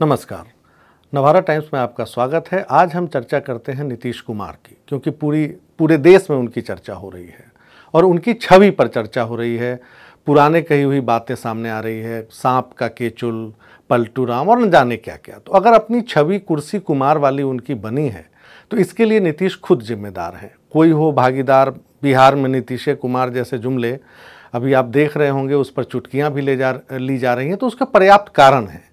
नमस्कार नवारा टाइम्स में आपका स्वागत है आज हम चर्चा करते हैं नीतीश कुमार की क्योंकि पूरी पूरे देश में उनकी चर्चा हो रही है और उनकी छवि पर चर्चा हो रही है पुराने कही हुई बातें सामने आ रही है सांप का केचुल पलटू राम और न जाने क्या क्या तो अगर अपनी छवि कुर्सी कुमार वाली उनकी बनी है तो इसके लिए नीतीश खुद जिम्मेदार हैं कोई हो भागीदार बिहार में नीतीश कुमार जैसे जुमले अभी आप देख रहे होंगे उस पर चुटकियाँ भी ले जा ली जा रही हैं तो उसका पर्याप्त कारण है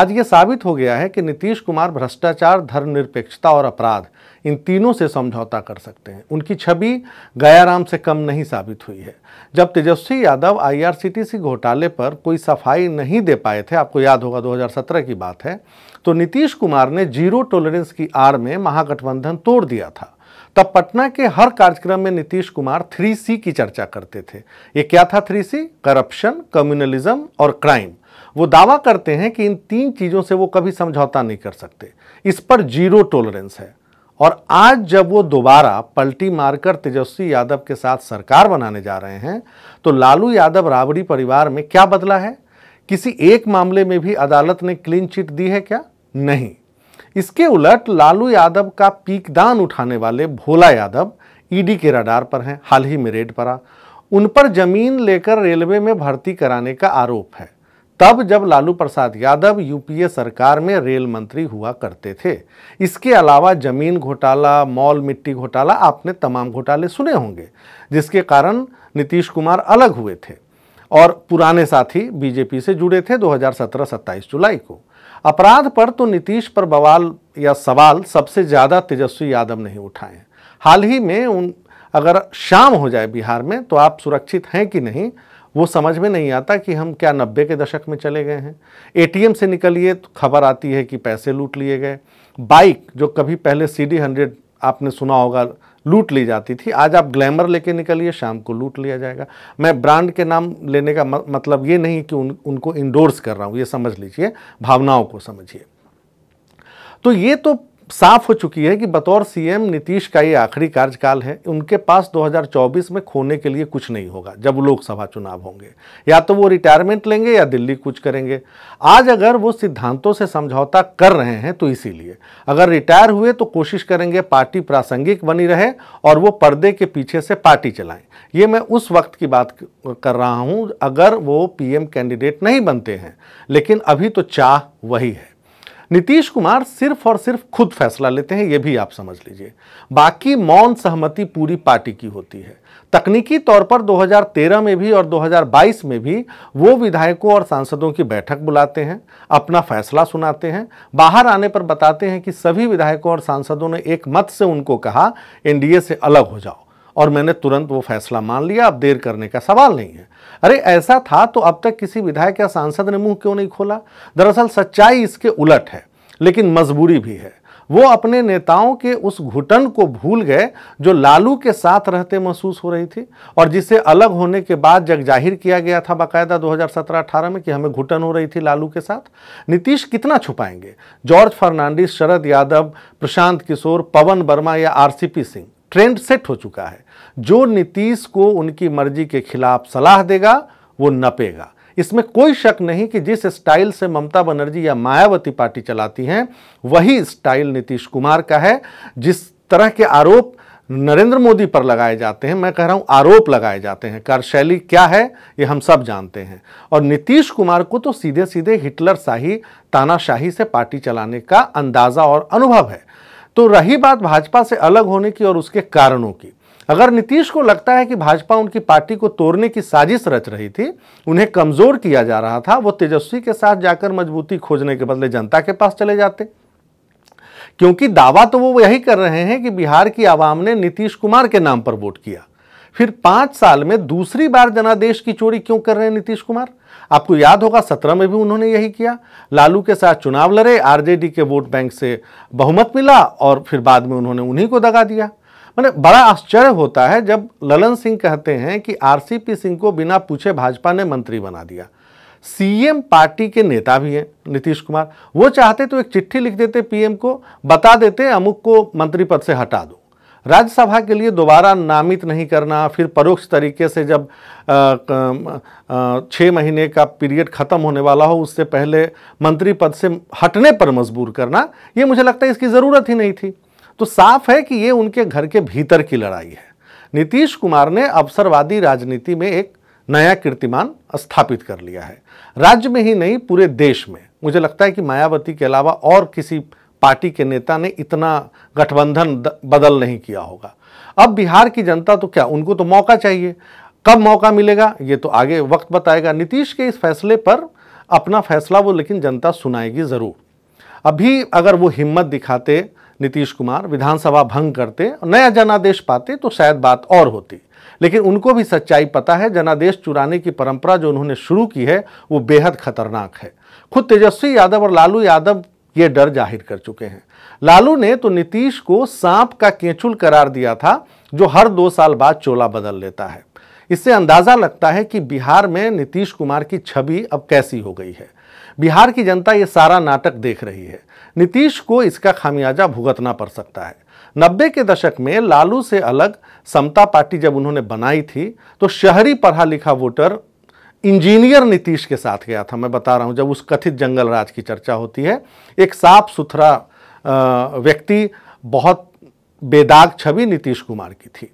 आज ये साबित हो गया है कि नीतीश कुमार भ्रष्टाचार धर्मनिरपेक्षता और अपराध इन तीनों से समझौता कर सकते हैं उनकी छवि गयाराम से कम नहीं साबित हुई है जब तेजस्वी यादव आईआरसीटीसी घोटाले पर कोई सफाई नहीं दे पाए थे आपको याद होगा 2017 की बात है तो नीतीश कुमार ने जीरो टॉलरेंस की आड़ में महागठबंधन तोड़ दिया था तब पटना के हर कार्यक्रम में नीतीश कुमार थ्री सी की चर्चा करते थे ये क्या था थ्री सी करप्शन कम्युनलिज्म और क्राइम वो दावा करते हैं कि इन तीन चीज़ों से वो कभी समझौता नहीं कर सकते इस पर जीरो टॉलरेंस है और आज जब वो दोबारा पलटी मारकर तेजस्वी यादव के साथ सरकार बनाने जा रहे हैं तो लालू यादव राबड़ी परिवार में क्या बदला है किसी एक मामले में भी अदालत ने क्लीन चिट दी है क्या नहीं इसके उलट लालू यादव का पीकदान उठाने वाले भोला यादव ईडी के रडार पर हैं हाल ही में रेड पड़ा उन पर जमीन लेकर रेलवे में भर्ती कराने का आरोप है तब जब लालू प्रसाद यादव यूपीए सरकार में रेल मंत्री हुआ करते थे इसके अलावा जमीन घोटाला मॉल मिट्टी घोटाला आपने तमाम घोटाले सुने होंगे जिसके कारण नीतीश कुमार अलग हुए थे और पुराने साथी बीजेपी से जुड़े थे 2017-27 जुलाई को अपराध पर तो नीतीश पर बवाल या सवाल सबसे ज़्यादा तेजस्वी यादव ने ही उठाए हैं हाल ही में उन अगर शाम हो जाए बिहार में तो आप सुरक्षित हैं कि नहीं वो समझ में नहीं आता कि हम क्या नब्बे के दशक में चले गए हैं एटीएम से निकलिए तो खबर आती है कि पैसे लूट लिए गए बाइक जो कभी पहले सी डी हंड्रेड आपने सुना होगा लूट ली जाती थी आज आप ग्लैमर लेके निकलिए शाम को लूट लिया जाएगा मैं ब्रांड के नाम लेने का मतलब ये नहीं कि उन उनको इंडोर्स कर रहा हूँ ये समझ लीजिए भावनाओं को समझिए तो ये तो साफ हो चुकी है कि बतौर सीएम नीतीश का ये आखिरी कार्यकाल है उनके पास 2024 में खोने के लिए कुछ नहीं होगा जब लोकसभा चुनाव होंगे या तो वो रिटायरमेंट लेंगे या दिल्ली कुछ करेंगे आज अगर वो सिद्धांतों से समझौता कर रहे हैं तो इसीलिए अगर रिटायर हुए तो कोशिश करेंगे पार्टी प्रासंगिक बनी रहे और वो पर्दे के पीछे से पार्टी चलाएं ये मैं उस वक्त की बात कर रहा हूँ अगर वो पी कैंडिडेट नहीं बनते हैं लेकिन अभी तो चाह वही है नीतीश कुमार सिर्फ और सिर्फ खुद फैसला लेते हैं ये भी आप समझ लीजिए बाकी मौन सहमति पूरी पार्टी की होती है तकनीकी तौर पर 2013 में भी और 2022 में भी वो विधायकों और सांसदों की बैठक बुलाते हैं अपना फैसला सुनाते हैं बाहर आने पर बताते हैं कि सभी विधायकों और सांसदों ने एक मत से उनको कहा एनडीए से अलग हो जाओ और मैंने तुरंत वो फैसला मान लिया अब देर करने का सवाल नहीं है अरे ऐसा था तो अब तक किसी विधायक या सांसद ने मुंह क्यों नहीं खोला दरअसल सच्चाई इसके उलट है लेकिन मजबूरी भी है वो अपने नेताओं के उस घुटन को भूल गए जो लालू के साथ रहते महसूस हो रही थी और जिसे अलग होने के बाद जग जाहिर किया गया था बाकायदा 2017-18 में कि हमें घुटन हो रही थी लालू के साथ नीतीश कितना छुपाएंगे जॉर्ज फर्नांडिस शरद यादव प्रशांत किशोर पवन वर्मा या आरसीपी सिंह ट्रेंड सेट हो चुका है जो नीतीश को उनकी मर्जी के खिलाफ सलाह देगा वो नपेगा इसमें कोई शक नहीं कि जिस स्टाइल से ममता बनर्जी या मायावती पार्टी चलाती हैं वही स्टाइल नीतीश कुमार का है जिस तरह के आरोप नरेंद्र मोदी पर लगाए जाते हैं मैं कह रहा हूं आरोप लगाए जाते हैं कार्यशैली क्या है ये हम सब जानते हैं और नीतीश कुमार को तो सीधे सीधे हिटलर शाही तानाशाही से पार्टी चलाने का अंदाज़ा और अनुभव है तो रही बात भाजपा से अलग होने की और उसके कारणों की अगर नीतीश को लगता है कि भाजपा उनकी पार्टी को तोड़ने की साजिश रच रही थी उन्हें कमजोर किया जा रहा था वो तेजस्वी के साथ जाकर मजबूती खोजने के बदले जनता के पास चले जाते क्योंकि दावा तो वो यही कर रहे हैं कि बिहार की आवाम ने नीतीश कुमार के नाम पर वोट किया फिर पांच साल में दूसरी बार जनादेश की चोरी क्यों कर रहे हैं नीतीश कुमार आपको याद होगा सत्रह में भी उन्होंने यही किया लालू के साथ चुनाव लड़े आरजेडी के वोट बैंक से बहुमत मिला और फिर बाद में उन्होंने उन्हीं को दगा दिया मैंने बड़ा आश्चर्य होता है जब ललन सिंह कहते हैं कि आरसीपी सिंह को बिना पूछे भाजपा ने मंत्री बना दिया सीएम पार्टी के नेता भी हैं नीतीश कुमार वो चाहते तो एक चिट्ठी लिख देते पीएम को बता देते अमुक को मंत्री पद से हटा दो राज्यसभा के लिए दोबारा नामित नहीं करना फिर परोक्ष तरीके से जब छः महीने का पीरियड ख़त्म होने वाला हो उससे पहले मंत्री पद से हटने पर मजबूर करना ये मुझे लगता है इसकी ज़रूरत ही नहीं थी तो साफ है कि ये उनके घर के भीतर की लड़ाई है नीतीश कुमार ने अवसरवादी राजनीति में एक नया कीर्तिमान स्थापित कर लिया है राज्य में ही नहीं पूरे देश में मुझे लगता है कि मायावती के अलावा और किसी पार्टी के नेता ने इतना गठबंधन बदल नहीं किया होगा अब बिहार की जनता तो क्या उनको तो मौका चाहिए कब मौका मिलेगा ये तो आगे वक्त बताएगा नीतीश के इस फैसले पर अपना फैसला वो लेकिन जनता सुनाएगी ज़रूर अभी अगर वो हिम्मत दिखाते नीतीश कुमार विधानसभा भंग करते नया जनादेश पाते तो शायद बात और होती लेकिन उनको भी सच्चाई पता है जनादेश चुराने की परंपरा जो उन्होंने शुरू की है वो बेहद खतरनाक है खुद तेजस्वी यादव और लालू यादव ये डर जाहिर कर चुके हैं लालू ने तो नीतीश को सांप का केंचुल करार दिया था जो हर दो साल बाद चोला बदल लेता है इससे अंदाजा लगता है कि बिहार में नीतीश कुमार की छवि अब कैसी हो गई है बिहार की जनता ये सारा नाटक देख रही है नीतीश को इसका खामियाजा भुगतना पड़ सकता है नब्बे के दशक में लालू से अलग समता पार्टी जब उन्होंने बनाई थी तो शहरी पढ़ा लिखा वोटर इंजीनियर नीतीश के साथ गया था मैं बता रहा हूँ जब उस कथित जंगल राज की चर्चा होती है एक साफ सुथरा व्यक्ति बहुत बेदाग छवि नीतीश कुमार की थी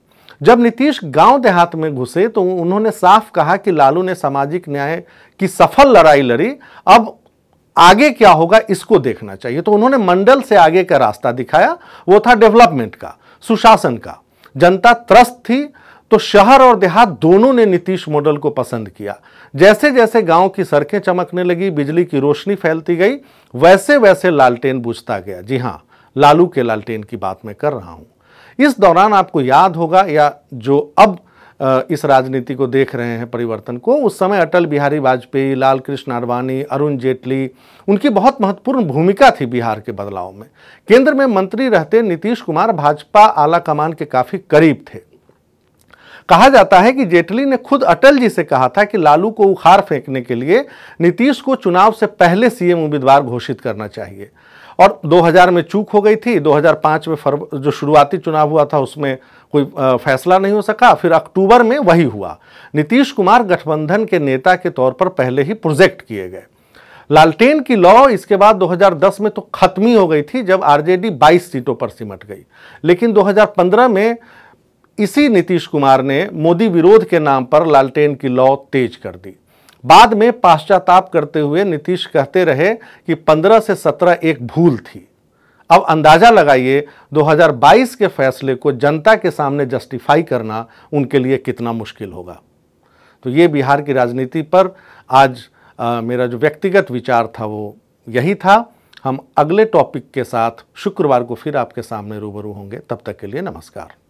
जब नीतीश गांव देहात में घुसे तो उन्होंने साफ कहा कि लालू ने सामाजिक न्याय की सफल लड़ाई लड़ी अब आगे क्या होगा इसको देखना चाहिए तो उन्होंने मंडल से आगे का रास्ता दिखाया वो था डेवलपमेंट का सुशासन का जनता त्रस्त थी तो शहर और देहात दोनों ने नीतीश मॉडल को पसंद किया जैसे जैसे गांव की सड़कें चमकने लगी बिजली की रोशनी फैलती गई वैसे वैसे लालटेन बुझता गया जी हाँ लालू के लालटेन की बात मैं कर रहा हूं इस दौरान आपको याद होगा या जो अब इस राजनीति को देख रहे हैं परिवर्तन को उस समय अटल बिहारी वाजपेयी लाल कृष्ण आडवाणी अरुण जेटली उनकी बहुत महत्वपूर्ण भूमिका थी बिहार के बदलाव में केंद्र में मंत्री रहते नीतीश कुमार भाजपा आला कमान के काफ़ी करीब थे कहा जाता है कि जेटली ने खुद अटल जी से कहा था कि लालू को उखाड़ फेंकने के लिए नीतीश को चुनाव से पहले सीएम उम्मीदवार घोषित करना चाहिए और 2000 में चूक हो गई थी 2005 में फरव जो शुरुआती चुनाव हुआ था उसमें कोई फैसला नहीं हो सका फिर अक्टूबर में वही हुआ नीतीश कुमार गठबंधन के नेता के तौर पर पहले ही प्रोजेक्ट किए गए लालटेन की लॉ इसके बाद 2010 में तो खत्म ही हो गई थी जब आरजेडी 22 सीटों पर सिमट गई लेकिन 2015 में इसी नीतीश कुमार ने मोदी विरोध के नाम पर लालटेन की लौ तेज कर दी बाद में पाश्चाताप करते हुए नीतीश कहते रहे कि 15 से 17 एक भूल थी अब अंदाजा लगाइए 2022 के फैसले को जनता के सामने जस्टिफाई करना उनके लिए कितना मुश्किल होगा तो ये बिहार की राजनीति पर आज आ, मेरा जो व्यक्तिगत विचार था वो यही था हम अगले टॉपिक के साथ शुक्रवार को फिर आपके सामने रूबरू होंगे तब तक के लिए नमस्कार